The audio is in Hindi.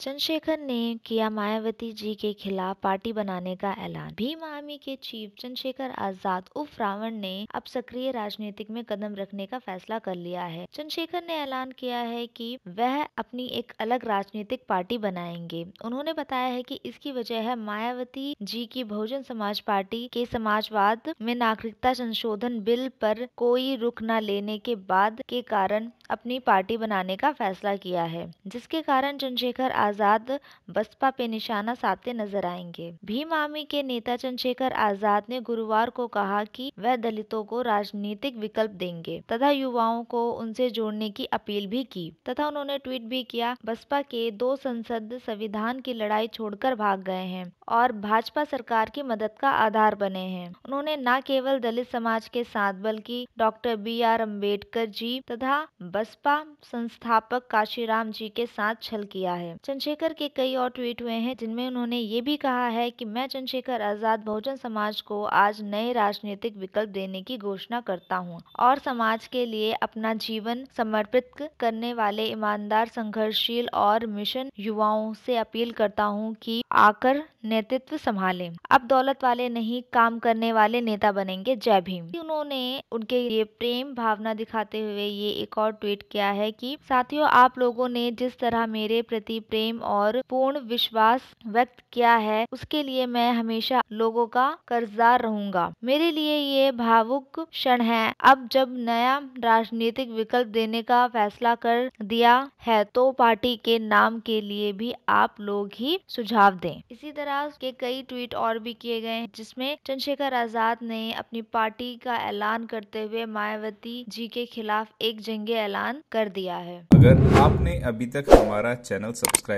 चंद्रशेखर ने किया मायावती जी के खिलाफ पार्टी बनाने का ऐलान भीम आर्मी के चीफ चंद्रशेखर आजाद उफ रावण ने अब सक्रिय राजनीतिक में कदम रखने का फैसला कर लिया है चंद्रशेखर ने ऐलान किया है कि वह अपनी एक अलग राजनीतिक पार्टी बनाएंगे उन्होंने बताया है कि इसकी वजह है मायावती जी की बहुजन समाज पार्टी के समाजवाद में नागरिकता संशोधन बिल पर कोई रुख न लेने के बाद के कारण अपनी पार्टी बनाने का फैसला किया है जिसके कारण चंद्रशेखर आजाद आजाद बसपा पे निशाना साधते नजर आएंगे भीम आर्मी के नेता चंद्रशेखर आजाद ने गुरुवार को कहा कि वह दलितों को राजनीतिक विकल्प देंगे तथा युवाओं को उनसे जोड़ने की अपील भी की तथा उन्होंने ट्वीट भी किया बसपा के दो संसद संविधान की लड़ाई छोड़कर भाग गए हैं और भाजपा सरकार की मदद का आधार बने हैं उन्होंने न केवल दलित समाज के साथ बल्कि doctor B R Ambedkar ji तथा बसपा संस्थापक काशीराम जी के साथ छल किया है चंद्रशेखर के कई और ट्वीट हुए हैं जिनमें उन्होंने ये भी कहा है कि मैं चंद्रशेखर आज़ाद बहुजन समाज को आज नए राजनीतिक विकल्प देने की घोषणा करता हूँ और समाज के लिए अपना जीवन समर्पित करने वाले ईमानदार संघर्षशील और मिशन युवाओं से अपील करता हूँ कि आकर नेतृत्व संभाले अब दौलत वाले नहीं काम करने वाले नेता बनेंगे जय भीम उन्होंने उनके लिए प्रेम भावना दिखाते हुए ये एक और ट्वीट किया है कि साथियों आप लोगों ने जिस तरह मेरे प्रति प्रेम प्रेम और पूर्ण विश्वास व्यक्त किया है उसके लिए मैं हमेशा लोगों का कर्जदार रहूंगा मेरे लिए ये भावुक क्षण है अब जब नया राजनीतिक विकल्प देने का फैसला कर दिया है तो पार्टी के नाम के लिए भी आप लोग ही सुझाव दें इसी तरह के कई ट्वीट और भी किए गए जिसमें चंद्रशेखर आजाद ने अपनी पार्टी का ऐलान करते हुए मायावती जी के खिलाफ एक जंगे ऐलान कर दिया है अगर आपने अभी तक हमारा चैनल सब्सक्राइब